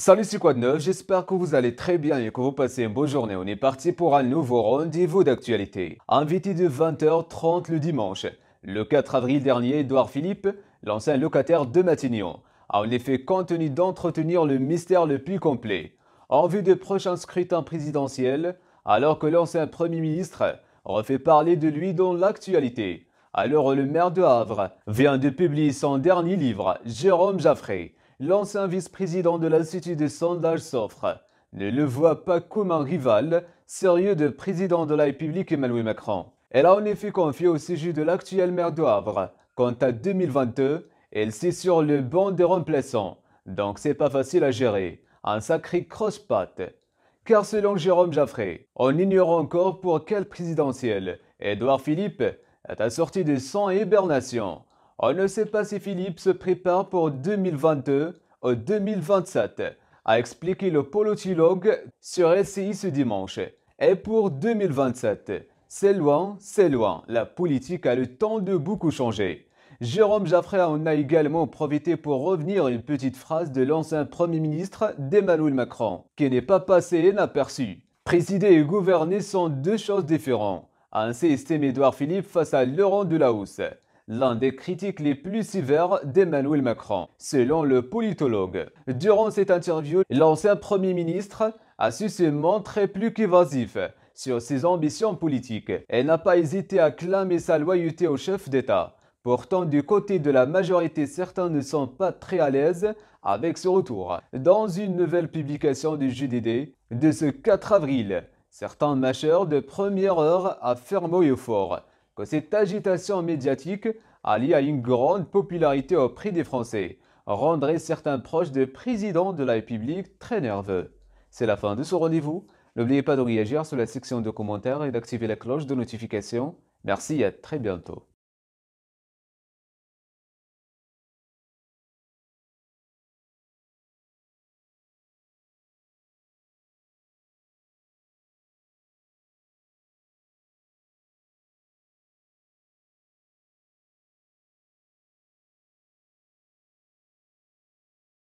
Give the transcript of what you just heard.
Salut, c'est quoi de J'espère que vous allez très bien et que vous passez une bonne journée. On est parti pour un nouveau rendez-vous d'actualité. Invité de 20h30 le dimanche, le 4 avril dernier, Edouard Philippe, l'ancien locataire de Matignon, a en effet contenu d'entretenir le mystère le plus complet. En vue de prochains scrutins présidentiels, alors que l'ancien Premier ministre refait parler de lui dans l'actualité. Alors le maire de Havre vient de publier son dernier livre, Jérôme Jaffré, l'ancien vice-président de l'Institut de sondage s'offre. Ne le voit pas comme un rival sérieux de président de la République Emmanuel Macron. Elle a en effet confié au sujet de l'actuel maire de Quant à 2022, elle s'est sur le banc des remplaçants. Donc c'est pas facile à gérer. Un sacré cross-patte. Car selon Jérôme Jaffré, on ignore encore pour quelle présidentielle Édouard Philippe est assorti de son hibernation. On ne sait pas si Philippe se prépare pour 2022 ou 2027, a expliqué le polotilogue sur SCI ce dimanche. Et pour 2027, c'est loin, c'est loin. La politique a le temps de beaucoup changer. Jérôme Jaffray en a également profité pour revenir une petite phrase de l'ancien Premier ministre d'Emmanuel Macron, qui n'est pas passé inaperçu. Présider et gouverner sont deux choses différentes, a insisté Médouard Édouard Philippe face à Laurent Delahousse l'un des critiques les plus sévères d'Emmanuel Macron, selon le politologue. Durant cette interview, l'ancien Premier ministre a su se montrer plus qu'évasif sur ses ambitions politiques et n'a pas hésité à clamer sa loyauté au chef d'État. Pourtant, du côté de la majorité, certains ne sont pas très à l'aise avec ce retour. Dans une nouvelle publication du JDD de ce 4 avril, certains mâcheurs de première heure affirment Fermo fort cette agitation médiatique, alliée à une grande popularité auprès des Français, rendrait certains proches des présidents de la République très nerveux. C'est la fin de ce rendez-vous. N'oubliez pas de réagir sur la section de commentaires et d'activer la cloche de notification. Merci et à très bientôt.